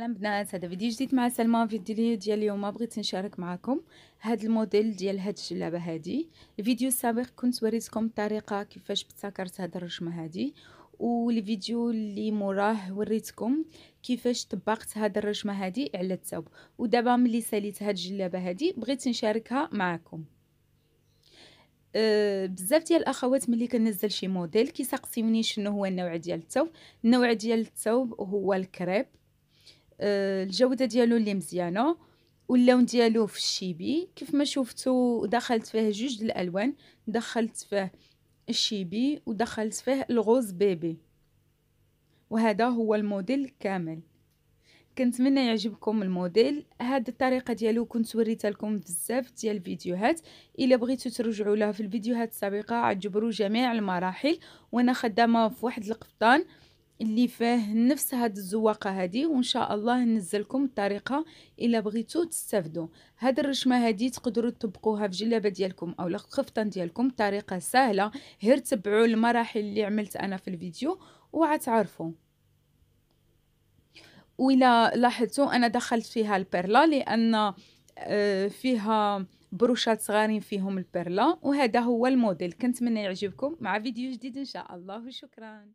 اهلا بنات هذا فيديو جديد مع سلمى فيديو لي ديال اليوم بغيت نشارك معكم هذا الموديل ديال هاد الجلابه هادي الفيديو السابق كنت وريتكم الطريقه كيفاش بتسكرت هاد الرجمه هادي والفيديو اللي موراه وريتكم كيفاش طبقت هاد الرجمه هادي على الثوب ودابا ملي ساليت هاد الجلابه هادي بغيت نشاركها معكم أه بزاف ديال الاخوات ملي كنزل شي موديل كيسقسيوني شنو هو النوع ديال الثوب النوع ديال الثوب هو الكريب آه، الجوده ديالو اللي مزيانه واللون ديالو في الشيبي كيف ما شفتوا دخلت فيه جوج الالوان دخلت فيه الشيبي ودخلت فيه الغوز بيبي وهذا هو الموديل كامل كنتمنى يعجبكم الموديل هاد الطريقه ديالو كنت وريتها لكم بزاف ديال الفيديوهات الا بغيتو ترجعوا لها في الفيديوهات السابقه عجبرو جميع المراحل وانا خدامه في واحد القفطان اللي فيه نفس هاد الزواقه هادي وان شاء الله ننزلكم الطريقه الا بغيتو تستفدو هاد الرشمه هادي تقدروا تطبقوها في جلابه ديالكم او الخفطان ديالكم طريقه سهله هير تبعوا المراحل اللي عملت انا في الفيديو وعتعرفوا وإلا لاحظتوا انا دخلت فيها البرلا لان آه، فيها بروشات صغارين فيهم البرلا وهذا هو الموديل كنتمنى يعجبكم مع فيديو جديد ان شاء الله وشكرا